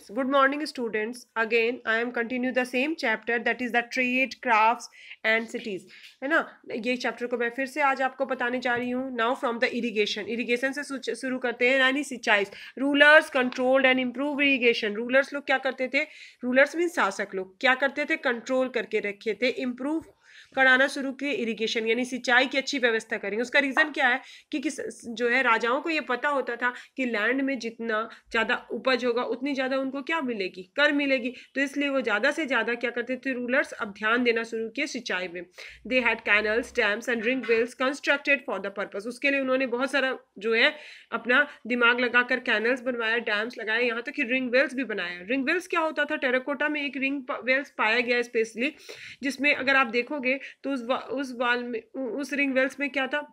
students good morning students again i am continue the same chapter that is the trade crafts and cities hai na ye chapter ko main fir se aaj aapko batane ja rahi hu now from the irrigation irrigation se shuru karte hain yani sinchai rulers controlled and improved irrigation rulers log kya karte the rulers means शासक log kya karte the control karke रखे the improve कराना शुरू किए irrigation यानी सिंचाई की अच्छी व्यवस्था करेंगे उसका रीज़न क्या है कि किस जो है राजाओं को ये पता होता था कि लैंड में जितना ज़्यादा उपज होगा उतनी ज़्यादा उनको क्या मिलेगी कर मिलेगी तो इसलिए वो ज़्यादा से ज़्यादा क्या करते थे रूलर्स अब ध्यान देना शुरू किए सिंचाई में they had canals dams and ring wells constructed for the purpose उसके लिए उन्होंने बहुत सारा जो है अपना दिमाग लगाकर कैनल्स बनवाया डैम्स लगाए यहाँ तक कि रिंग वेल्स भी बनाया रिंग वेल्स क्या होता था टेराकोटा में एक रिंग वेल्स पाया गया स्पेशली जिसमें अगर आप देखोगे तो उस वा, उस वाल में उस रिंग वेल्स में क्या था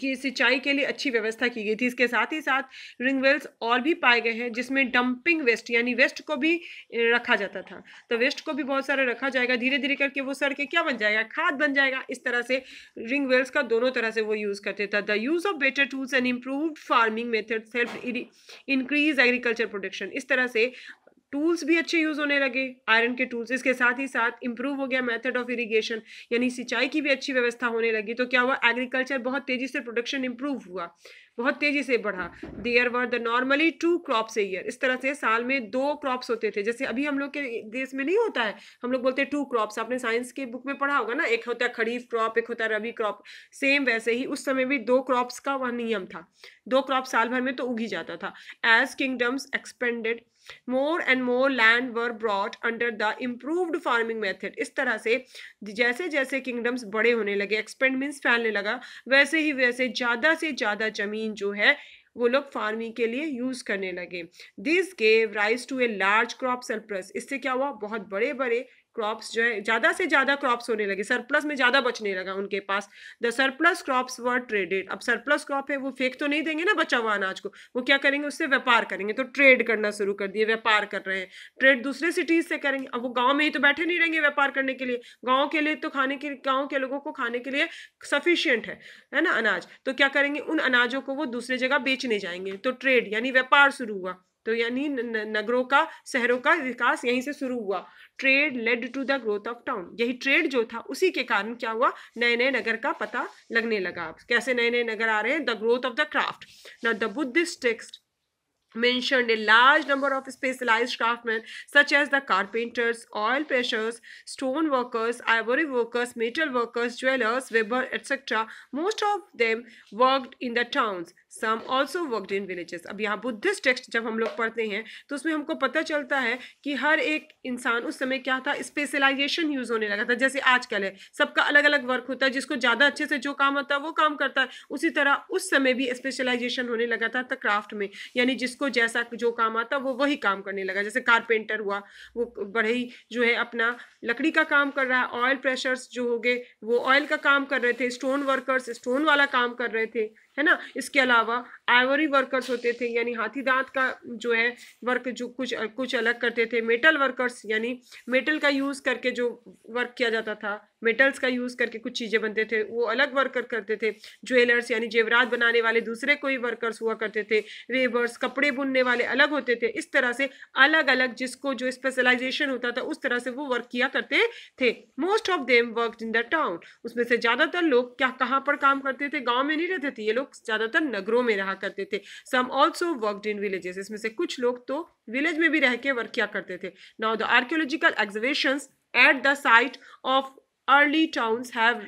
कि सिंचाई के लिए अच्छी व्यवस्था की गई थी इसके साथ ही साथ रिंग वेल्स और भी पाए गए हैं जिसमें डंपिंग वेस्ट यानी वेस्ट को भी रखा जाता था तो वेस्ट को भी बहुत सारा रखा जाएगा धीरे धीरे करके वो सड़के क्या बन जाएगा खाद बन जाएगा इस तरह से रिंग वेल्स का दोनों तरह से वो यूज़ करते थे the use of better tools and improve farming methods help increase agriculture production इस तरह से टूल्स भी अच्छे यूज होने लगे आयरन के टूल्स इसके साथ ही साथ इंप्रूव हो गया मेथड ऑफ इरिगेशन यानी सिंचाई की भी अच्छी व्यवस्था होने लगी तो क्या हुआ एग्रीकल्चर बहुत तेजी से प्रोडक्शन इंप्रूव हुआ बहुत तेजी से बढ़ा there were the normally two crops a year इस तरह से साल में दो क्रॉप्स होते थे जैसे अभी हम लोग के देश में नहीं होता है हम लोग बोलते हैं टू क्रॉप्स आपने साइंस के बुक में पढ़ा होगा ना एक होता है खरीफ क्रॉप एक होता है रबी क्रॉप सेम वैसे ही उस समय भी दो क्रॉप्स का वह नियम था दो क्रॉप साल भर में तो उग ही जाता था as kingdoms expanded more and more land were brought under the improved farming method इस तरह से जैसे जैसे किंगडम्स बड़े होने लगे एक्सपेंड मीन्स फैलने लगा वैसे ही वैसे ज़्यादा से ज़्यादा ज़मीन जो है वो लोग फार्मिंग के लिए यूज़ करने लगे this gave rise to a large crop surplus इससे क्या हुआ बहुत बड़े बड़े क्रॉप्स जो है ज़्यादा से ज़्यादा क्रॉप्स होने लगे सरप्लस में ज़्यादा बचने लगा उनके पास the surplus crops were traded अब सरप्लस क्रॉप है वो फेंक तो नहीं देंगे ना बचा हुआ अनाज को वो क्या करेंगे उससे व्यापार करेंगे तो ट्रेड करना शुरू कर दिए व्यापार कर रहे हैं ट्रेड दूसरे सिटीज़ से करेंगे अब वो गाँव में ही तो बैठे नहीं रहेंगे व्यापार करने के लिए गाँव के लिए तो खाने के गाँव के लोगों को खाने के लिए सफिशियंट है है ना अनाज तो क्या करेंगे उन अनाजों को वो दूसरे जगह बेचने जाएंगे तो ट्रेड यानी व्यापार शुरू हुआ तो यानी नगरों का शहरों का विकास यहीं से शुरू हुआ trade led to the growth of town यही ट्रेड जो था उसी के कारण क्या हुआ नए नए नगर का पता लगने लगा कैसे नए नए नगर आ रहे हैं the growth of the craft ना the Buddhist text mentioned a large number of specialized craftsmen such as the carpenters oil pressers stone workers ivory workers metal workers jewelers weber etc most of them worked in the towns some also worked in villages अब यहाँ Buddhist text जब हम लोग पढ़ते हैं तो उसमें हमको पता चलता है कि हर एक इंसान उस समय क्या था स्पेशलाइजेशन यूज़ होने लगा था जैसे आजकल है सबका अलग अलग वर्क होता है जिसको ज़्यादा अच्छे से जो काम आता है वो काम करता है उसी तरह उस समय भी स्पेशलाइजेशन होने लगा था क्राफ्ट में यानी जिस जिसको जैसा जो काम आता वो वही काम करने लगा जैसे कारपेंटर हुआ वो बड़े ही जो है अपना लकड़ी का काम कर रहा है ऑयल प्रेशर्स जो हो गए वो ऑयल का काम कर रहे थे स्टोन वर्कर्स स्टोन वाला काम कर रहे थे है ना इसके अलावा आइवरी वर्कर्स होते थे यानी हाथी दांत का जो है वर्क जो कुछ कुछ अलग करते थे मेटल वर्कर्स यानी मेटल का यूज़ करके जो वर्क किया जाता था मेटल्स का यूज़ करके कुछ चीज़ें बनते थे वो अलग वर्कर करते थे ज्वेलर्स यानी जेवरात बनाने वाले दूसरे कोई वर्कर्स हुआ करते थे वेवर्स कपड़े बुनने वाले अलग होते थे इस तरह से अलग अलग जिसको जो स्पेशलाइजेशन होता था उस तरह से वो वर्क किया करते थे most of them work in the town उसमें से ज़्यादातर लोग क्या कहाँ पर काम करते थे गाँव में नहीं रहते थे ये लोग ज़्यादातर नगरों में रहा करते थे some also worked in villages इसमें से कुछ लोग तो विलेज में भी रह के वर्क किया करते थे now the archaeological exhibition at the site of early towns have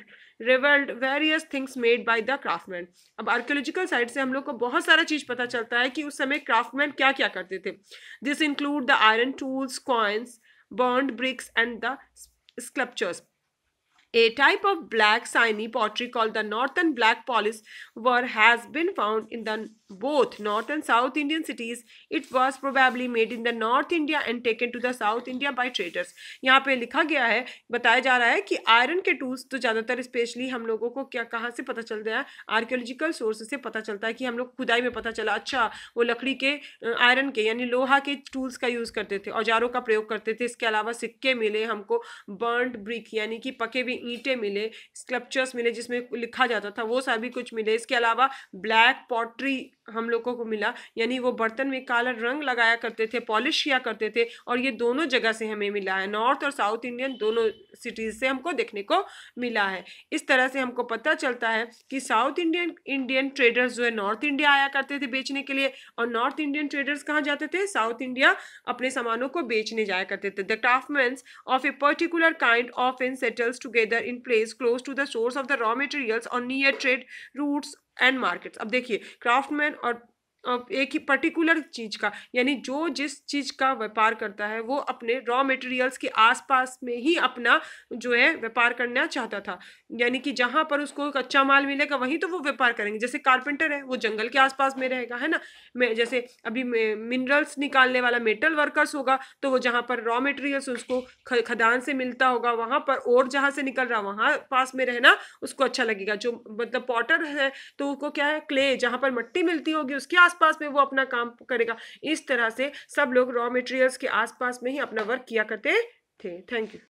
revealed various things made by the craftsman अब आर्क्योलॉजिकल साइट से हम लोग को बहुत सारा चीज़ पता चलता है कि उस समय क्राफ्टमैन क्या क्या करते थे this include the iron tools coins burnt bricks and the sculptures A type of black shiny pottery called the northern black polish ware has been found in the both north and south Indian cities. It was probably made in the north India and taken to the south India by traders. यहाँ पे लिखा गया है बताया जा रहा है कि आयरन के टूल्स तो ज़्यादातर स्पेशली हम लोगों को क्या कहाँ से पता चलता है आर्कियोलॉजिकल सोर्स से पता चलता है कि हम लोग खुदाई में पता चला अच्छा वो लकड़ी के आयरन के यानी लोहा के टूल्स का यूज़ करते थे औजारों का प्रयोग करते थे इसके अलावा सिक्के मिले हमको burnt brick यानी कि पके भी ईंटें मिले स्कल्पचर्स मिले जिसमें लिखा जाता था वो सभी कुछ मिले इसके अलावा ब्लैक पॉटरी हम लोगों को मिला यानी वो बर्तन में काला रंग लगाया करते थे पॉलिश किया करते थे और ये दोनों जगह से हमें मिला है नॉर्थ और साउथ इंडियन दोनों सिटीज़ से हमको देखने को मिला है इस तरह से हमको पता चलता है कि साउथ इंडियन इंडियन ट्रेडर्स जो है नॉर्थ इंडिया आया करते थे बेचने के लिए और नॉर्थ इंडियन ट्रेडर्स कहाँ जाते थे साउथ इंडिया अपने सामानों को बेचने जाया करते थे the craftsman of a particular kind of in settles together in place close to the source of the raw materials और near trade routes and markets अब देखिए क्राफ्टमैन और एक ही पर्टिकुलर चीज़ का यानी जो जिस चीज़ का व्यापार करता है वो अपने रॉ मटेरियल्स के आसपास में ही अपना जो है व्यापार करना चाहता था यानी कि जहाँ पर उसको कच्चा माल मिलेगा वहीं तो वो व्यापार करेंगे जैसे कारपेंटर है वो जंगल के आसपास में रहेगा है ना मैं जैसे अभी मिनरल्स निकालने वाला मेटल वर्कर्स होगा तो वो जहाँ पर रॉ मटेरियल्स उसको खदान से मिलता होगा वहाँ पर और जहाँ से निकल रहा वहाँ पास में रहना उसको अच्छा लगेगा जो मतलब पॉटर है तो उसको क्या है क्ले जहाँ पर मट्टी मिलती होगी उसके आस आसपास में वो अपना काम करेगा इस तरह से सब लोग रॉ मटेरियल्स के आसपास में ही अपना वर्क किया करते थे थैंक यू